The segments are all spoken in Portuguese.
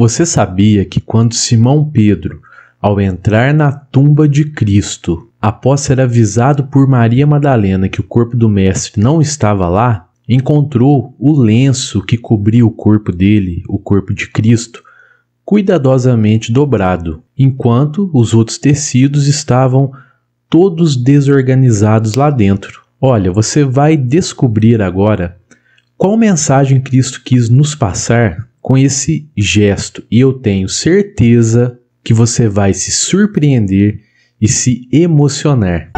Você sabia que quando Simão Pedro, ao entrar na tumba de Cristo, após ser avisado por Maria Madalena que o corpo do Mestre não estava lá, encontrou o lenço que cobria o corpo dele, o corpo de Cristo, cuidadosamente dobrado, enquanto os outros tecidos estavam todos desorganizados lá dentro. Olha, você vai descobrir agora qual mensagem Cristo quis nos passar com esse gesto e eu tenho certeza que você vai se surpreender e se emocionar.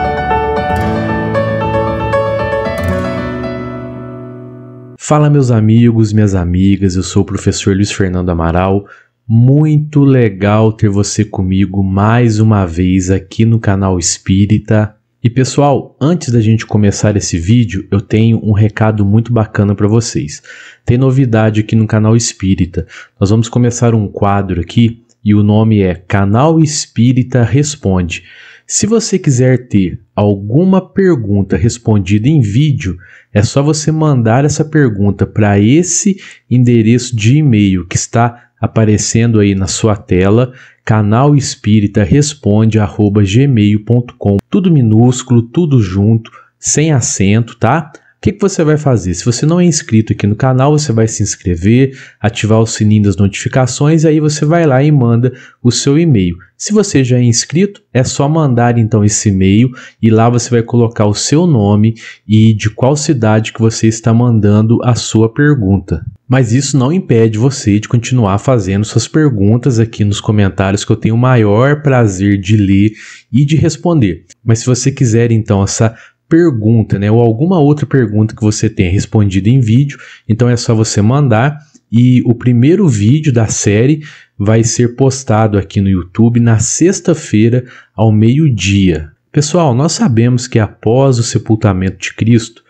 Fala, meus amigos, minhas amigas, eu sou o professor Luiz Fernando Amaral. Muito legal ter você comigo mais uma vez aqui no canal Espírita e pessoal, antes da gente começar esse vídeo, eu tenho um recado muito bacana para vocês. Tem novidade aqui no canal Espírita. Nós vamos começar um quadro aqui e o nome é Canal Espírita Responde. Se você quiser ter alguma pergunta respondida em vídeo, é só você mandar essa pergunta para esse endereço de e-mail que está aparecendo aí na sua tela, canal espírita responde arroba gmail.com, tudo minúsculo, tudo junto, sem acento, tá? O que, que, você vai fazer? Se você não é inscrito aqui no canal, você vai se inscrever, ativar o sininho das notificações, aí você vai lá e manda o seu e-mail. Se você já é inscrito, é só mandar então esse e-mail e lá você vai colocar o seu nome e de qual cidade que você está mandando a sua pergunta. Mas isso não impede você de continuar fazendo suas perguntas aqui nos comentários, que eu tenho o maior prazer de ler e de responder. Mas se você quiser, então, essa pergunta, né, ou alguma outra pergunta que você tenha respondido em vídeo, então é só você mandar e o primeiro vídeo da série vai ser postado aqui no YouTube na sexta-feira ao meio-dia. Pessoal, nós sabemos que após o sepultamento de Cristo,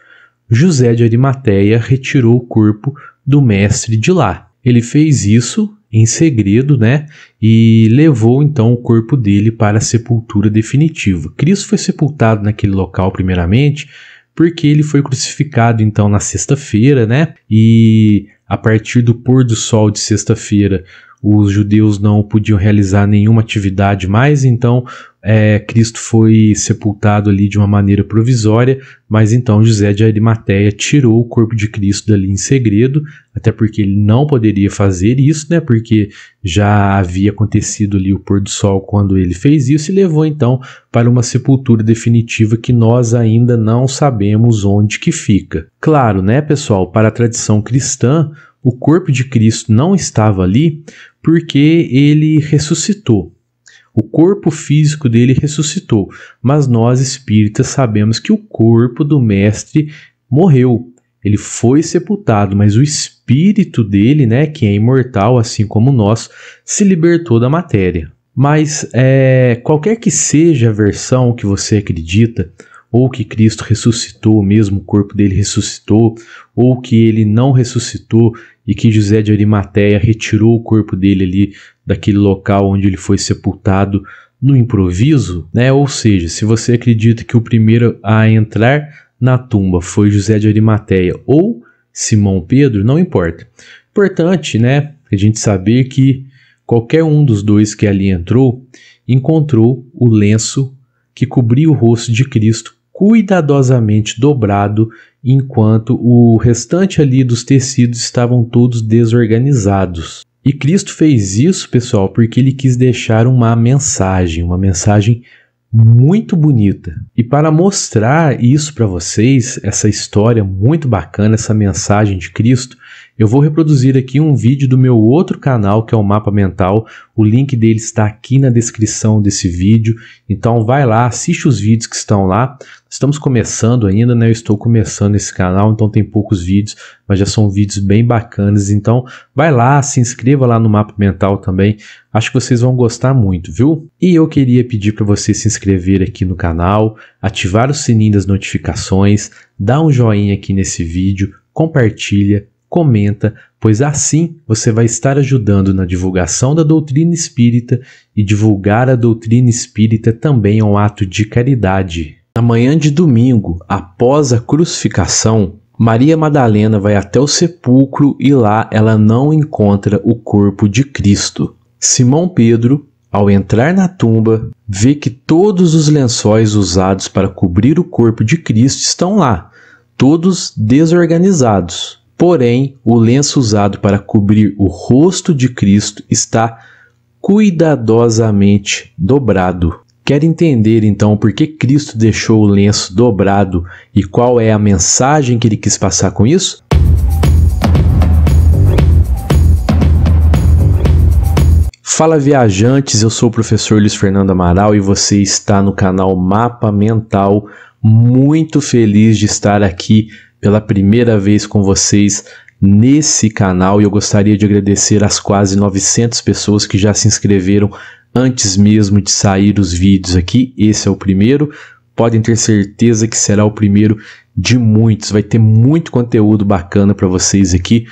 José de Arimateia retirou o corpo do mestre de lá. Ele fez isso em segredo, né? E levou então o corpo dele para a sepultura definitiva. Cristo foi sepultado naquele local primeiramente, porque ele foi crucificado então na sexta-feira, né? E a partir do pôr do sol de sexta-feira, os judeus não podiam realizar nenhuma atividade mais, então é, Cristo foi sepultado ali de uma maneira provisória, mas então José de Arimateia tirou o corpo de Cristo dali em segredo, até porque ele não poderia fazer isso, né? Porque já havia acontecido ali o pôr do sol quando ele fez isso e levou então para uma sepultura definitiva que nós ainda não sabemos onde que fica. Claro, né, pessoal, para a tradição cristã, o corpo de Cristo não estava ali porque ele ressuscitou. O corpo físico dele ressuscitou, mas nós espíritas sabemos que o corpo do Mestre morreu. Ele foi sepultado, mas o espírito dele, né, que é imortal, assim como nós, se libertou da matéria. Mas é, qualquer que seja a versão que você acredita, ou que Cristo ressuscitou, mesmo o corpo dele ressuscitou, ou que ele não ressuscitou e que José de Arimateia retirou o corpo dele ali daquele local onde ele foi sepultado no improviso, né? Ou seja, se você acredita que o primeiro a entrar na tumba foi José de Arimateia ou Simão Pedro, não importa. Importante, né, a gente saber que qualquer um dos dois que ali entrou encontrou o lenço que cobria o rosto de Cristo cuidadosamente dobrado, enquanto o restante ali dos tecidos estavam todos desorganizados. E Cristo fez isso, pessoal, porque ele quis deixar uma mensagem, uma mensagem muito bonita. E para mostrar isso para vocês, essa história muito bacana, essa mensagem de Cristo, eu vou reproduzir aqui um vídeo do meu outro canal, que é o Mapa Mental. O link dele está aqui na descrição desse vídeo. Então vai lá, assiste os vídeos que estão lá. Estamos começando ainda, né? Eu estou começando esse canal, então tem poucos vídeos, mas já são vídeos bem bacanas. Então vai lá, se inscreva lá no Mapa Mental também. Acho que vocês vão gostar muito, viu? E eu queria pedir para você se inscrever aqui no canal, ativar o sininho das notificações, dar um joinha aqui nesse vídeo, compartilha comenta, pois assim você vai estar ajudando na divulgação da doutrina espírita e divulgar a doutrina espírita também é um ato de caridade. Na manhã de domingo, após a crucificação, Maria Madalena vai até o sepulcro e lá ela não encontra o corpo de Cristo. Simão Pedro, ao entrar na tumba, vê que todos os lençóis usados para cobrir o corpo de Cristo estão lá, todos desorganizados. Porém, o lenço usado para cobrir o rosto de Cristo está cuidadosamente dobrado. Quer entender então por que Cristo deixou o lenço dobrado e qual é a mensagem que ele quis passar com isso? Fala viajantes, eu sou o professor Luiz Fernando Amaral e você está no canal Mapa Mental. Muito feliz de estar aqui pela primeira vez com vocês nesse canal e eu gostaria de agradecer às quase 900 pessoas que já se inscreveram antes mesmo de sair os vídeos aqui. Esse é o primeiro. Podem ter certeza que será o primeiro de muitos. Vai ter muito conteúdo bacana para vocês aqui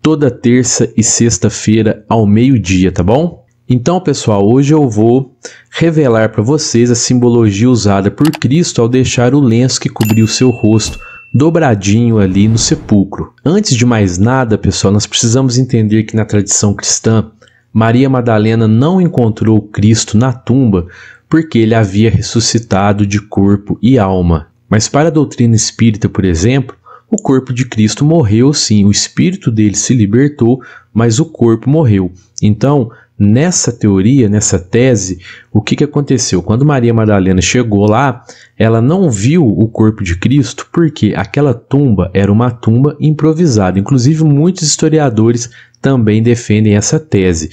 toda terça e sexta-feira ao meio-dia, tá bom? Então, pessoal, hoje eu vou revelar para vocês a simbologia usada por Cristo ao deixar o lenço que cobriu seu rosto dobradinho ali no sepulcro. Antes de mais nada, pessoal, nós precisamos entender que na tradição cristã, Maria Madalena não encontrou Cristo na tumba porque ele havia ressuscitado de corpo e alma. Mas para a doutrina espírita, por exemplo, o corpo de Cristo morreu sim, o espírito dele se libertou, mas o corpo morreu. Então, Nessa teoria, nessa tese, o que, que aconteceu? Quando Maria Madalena chegou lá, ela não viu o corpo de Cristo porque aquela tumba era uma tumba improvisada. Inclusive, muitos historiadores também defendem essa tese.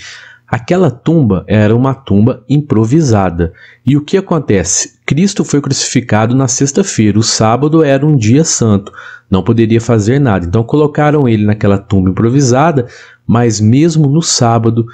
Aquela tumba era uma tumba improvisada. E o que acontece? Cristo foi crucificado na sexta-feira, o sábado era um dia santo, não poderia fazer nada. Então colocaram ele naquela tumba improvisada, mas mesmo no sábado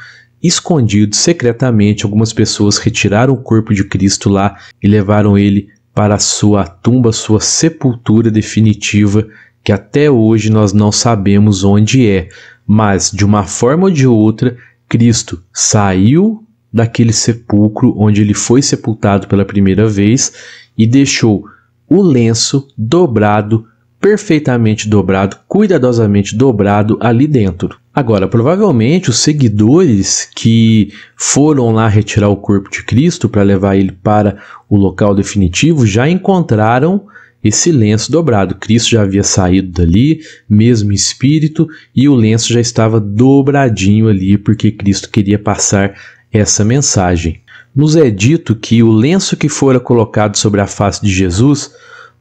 escondido secretamente, algumas pessoas retiraram o corpo de Cristo lá e levaram ele para a sua tumba, sua sepultura definitiva, que até hoje nós não sabemos onde é, mas de uma forma ou de outra, Cristo saiu daquele sepulcro onde ele foi sepultado pela primeira vez e deixou o lenço dobrado perfeitamente dobrado, cuidadosamente dobrado ali dentro. Agora, provavelmente os seguidores que foram lá retirar o corpo de Cristo para levar ele para o local definitivo já encontraram esse lenço dobrado. Cristo já havia saído dali, mesmo espírito, e o lenço já estava dobradinho ali, porque Cristo queria passar essa mensagem. Nos é dito que o lenço que fora colocado sobre a face de Jesus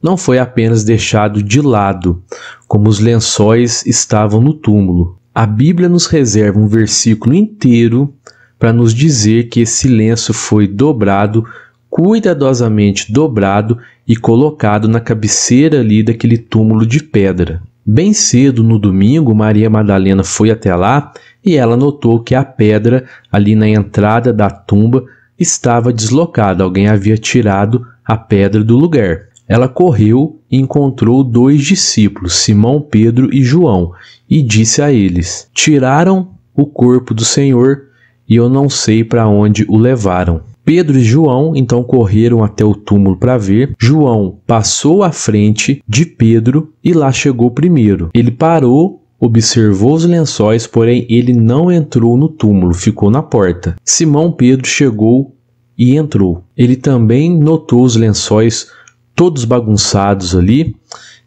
não foi apenas deixado de lado, como os lençóis estavam no túmulo. A Bíblia nos reserva um versículo inteiro para nos dizer que esse lenço foi dobrado, cuidadosamente dobrado e colocado na cabeceira ali daquele túmulo de pedra. Bem cedo no domingo, Maria Madalena foi até lá e ela notou que a pedra ali na entrada da tumba estava deslocada, alguém havia tirado a pedra do lugar. Ela correu e encontrou dois discípulos, Simão Pedro e João, e disse a eles: Tiraram o corpo do Senhor e eu não sei para onde o levaram. Pedro e João então correram até o túmulo para ver. João passou à frente de Pedro e lá chegou primeiro. Ele parou observou os lençóis, porém ele não entrou no túmulo, ficou na porta. Simão Pedro chegou e entrou. Ele também notou os lençóis, todos bagunçados ali,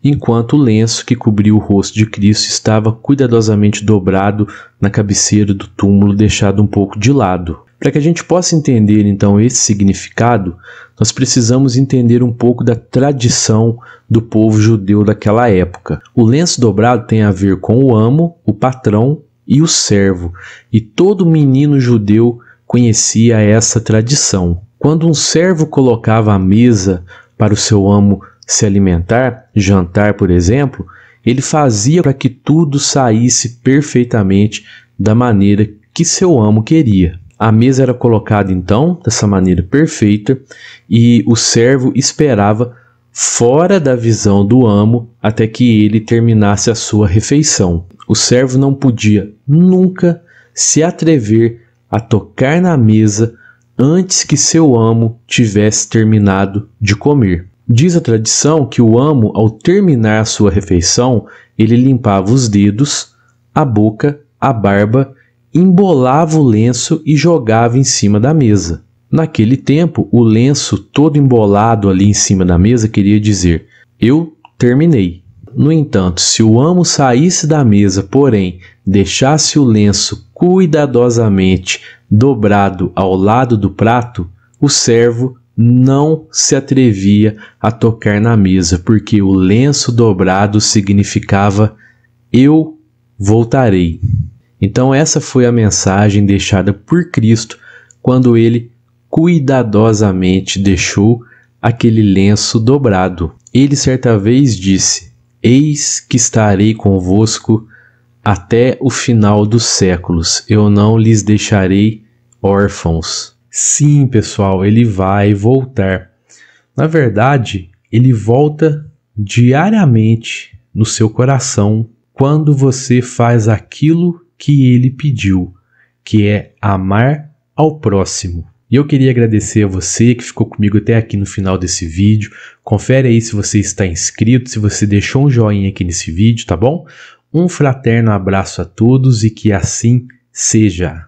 enquanto o lenço que cobria o rosto de Cristo estava cuidadosamente dobrado na cabeceira do túmulo, deixado um pouco de lado. Para que a gente possa entender então esse significado, nós precisamos entender um pouco da tradição do povo judeu daquela época. O lenço dobrado tem a ver com o amo, o patrão e o servo, e todo menino judeu conhecia essa tradição. Quando um servo colocava à mesa para o seu amo se alimentar, jantar, por exemplo, ele fazia para que tudo saísse perfeitamente da maneira que seu amo queria. A mesa era colocada então dessa maneira perfeita e o servo esperava fora da visão do amo até que ele terminasse a sua refeição. O servo não podia nunca se atrever a tocar na mesa antes que seu amo tivesse terminado de comer. Diz a tradição que o amo, ao terminar sua refeição, ele limpava os dedos, a boca, a barba, embolava o lenço e jogava em cima da mesa. Naquele tempo, o lenço todo embolado ali em cima da mesa queria dizer: Eu terminei. No entanto, se o amo saísse da mesa, porém deixasse o lenço cuidadosamente dobrado ao lado do prato, o servo não se atrevia a tocar na mesa, porque o lenço dobrado significava eu voltarei. Então, essa foi a mensagem deixada por Cristo quando ele cuidadosamente deixou aquele lenço dobrado. Ele certa vez disse: Eis que estarei convosco até o final dos séculos, eu não lhes deixarei órfãos. Sim, pessoal, ele vai voltar. Na verdade, ele volta diariamente no seu coração quando você faz aquilo que ele pediu, que é amar ao próximo. E eu queria agradecer a você que ficou comigo até aqui no final desse vídeo. Confere aí se você está inscrito, se você deixou um joinha aqui nesse vídeo, tá bom? Um fraterno abraço a todos e que assim seja.